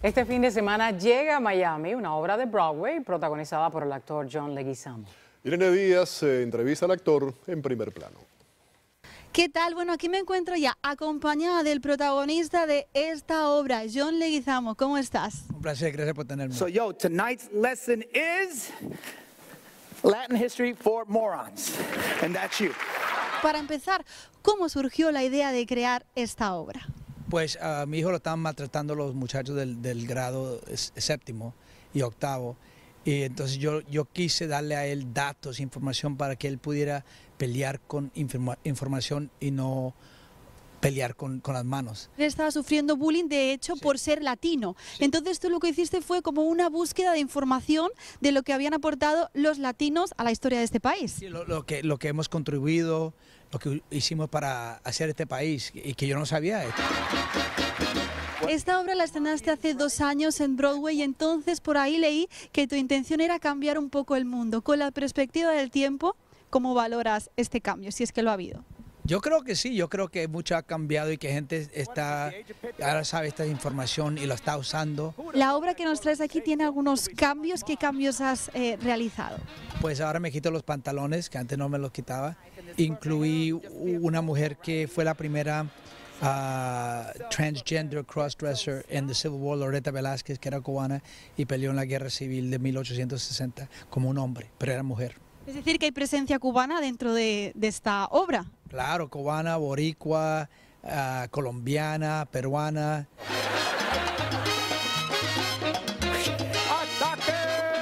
Este fin de semana llega a Miami una obra de Broadway protagonizada por el actor John Leguizamo. Irene Díaz eh, entrevista al actor en primer plano. ¿Qué tal? Bueno, aquí me encuentro ya acompañada del protagonista de esta obra, John Leguizamo. ¿Cómo estás? Un placer, gracias por tenerme. So yo, tonight's lesson is Latin history for morons, and that's you. Para empezar, ¿cómo surgió la idea de crear esta obra? Pues a ah, mi hijo lo estaban maltratando los muchachos del, grado séptimo y octavo. Y entonces yo, yo quise darle a él datos, información para que él pudiera pelear con información y no pelear con, con, las manos. Estaba sufriendo bullying, de hecho, por ser latino. Entonces tú lo que hiciste fue como una búsqueda de información de lo que habían aportado los latinos a la historia de este país. lo, que, lo que hemos contribuido, lo que hicimos para hacer este país y que yo no sabía. Eh. Esta obra la estrenaste hace dos años en Broadway y entonces por ahí leí que tu intención era cambiar un poco el mundo. Con la perspectiva del tiempo, ¿cómo valoras este cambio, si es que lo ha habido? Yo creo que sí, yo creo que mucho ha cambiado y que gente está, ahora sabe esta información y lo está usando. La obra que nos traes aquí tiene algunos cambios. ¿Qué cambios has eh, realizado? Pues ahora me quito los pantalones, que antes no me los quitaba. Incluí una mujer que fue la primera ah, transgender crossdresser en guerra Civil War, Loretta Velázquez, que era cubana y peleó en la guerra civil de 1860 como un hombre, pero era mujer. Es decir, que hay presencia cubana dentro de, de esta obra. Claro, cubana, boricua, ah, colombiana, peruana.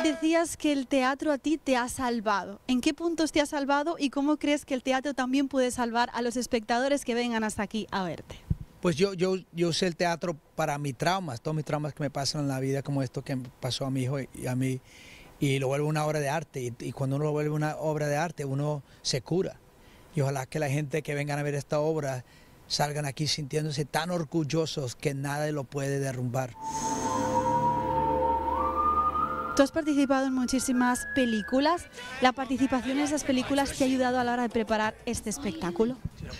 Decías que el teatro a ti te ha salvado. ¿En qué puntos te ha salvado y cómo crees que el teatro también puede salvar a los espectadores que vengan hasta aquí a verte? Pues yo, yo, usé el teatro para mis traumas, todos mis traumas que me pasan en la vida, como esto que pasó a mi hijo y a mí, y lo vuelvo una obra de arte. Y, y cuando uno lo vuelve una obra de arte, uno se cura. Y ojalá que la gente que vengan a ver esta obra salgan aquí sintiéndose tan orgullosos que nada lo puede derrumbar. Tú has participado en muchísimas películas. ¿La participación en esas películas te ha ayudado a la hora de preparar este espectáculo?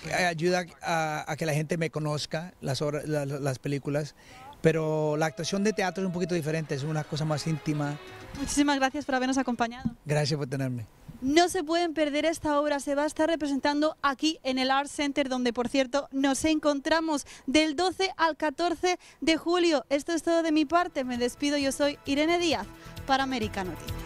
Eh, ayuda a, que la gente me conozca, las, las películas, pero la actuación de teatro es un poquito diferente, es una cosa más íntima. Muchísimas gracias por habernos acompañado. Gracias por tenerme. No se pueden perder esta obra, se va a estar representando aquí en el Art Center, donde por cierto nos encontramos del 12 al 14 de julio. Esto es todo de mi parte, me despido, yo soy Irene Díaz para América Noticias.